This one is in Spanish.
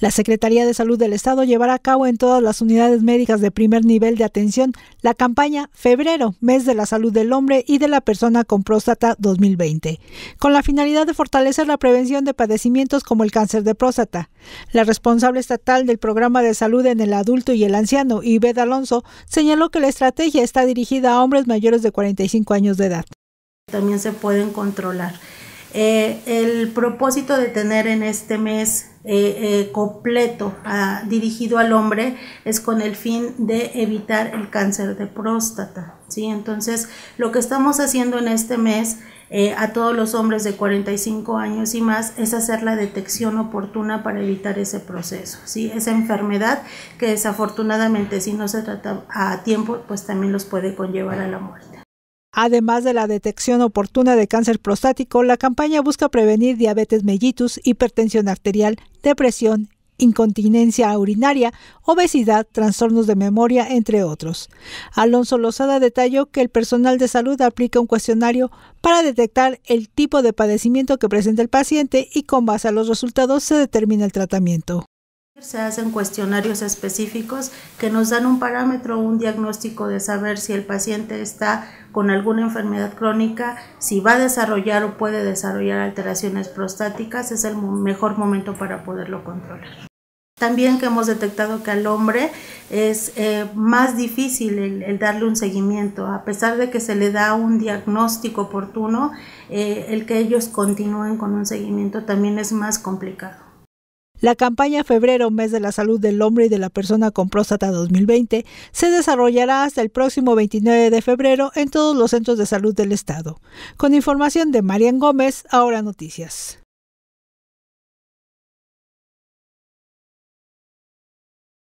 La Secretaría de Salud del Estado llevará a cabo en todas las unidades médicas de primer nivel de atención la campaña Febrero, Mes de la Salud del Hombre y de la Persona con Próstata 2020, con la finalidad de fortalecer la prevención de padecimientos como el cáncer de próstata. La responsable estatal del Programa de Salud en el Adulto y el Anciano, Ivette Alonso, señaló que la estrategia está dirigida a hombres mayores de 45 años de edad. También se pueden controlar. Eh, el propósito de tener en este mes eh, eh, completo ah, dirigido al hombre es con el fin de evitar el cáncer de próstata. ¿sí? Entonces, lo que estamos haciendo en este mes eh, a todos los hombres de 45 años y más es hacer la detección oportuna para evitar ese proceso, ¿sí? esa enfermedad que desafortunadamente si no se trata a tiempo, pues también los puede conllevar a la muerte. Además de la detección oportuna de cáncer prostático, la campaña busca prevenir diabetes mellitus, hipertensión arterial, depresión, incontinencia urinaria, obesidad, trastornos de memoria, entre otros. Alonso Lozada detalló que el personal de salud aplica un cuestionario para detectar el tipo de padecimiento que presenta el paciente y con base a los resultados se determina el tratamiento. Se hacen cuestionarios específicos que nos dan un parámetro, un diagnóstico de saber si el paciente está con alguna enfermedad crónica, si va a desarrollar o puede desarrollar alteraciones prostáticas, es el mejor momento para poderlo controlar. También que hemos detectado que al hombre es eh, más difícil el, darle un seguimiento, a pesar de que se le da un diagnóstico oportuno, eh, el que ellos continúen con un seguimiento también es más complicado. La campaña Febrero, mes de la salud del hombre y de la persona con próstata 2020, se desarrollará hasta el próximo 29 de febrero en todos los centros de salud del Estado. Con información de Marian Gómez, ahora noticias.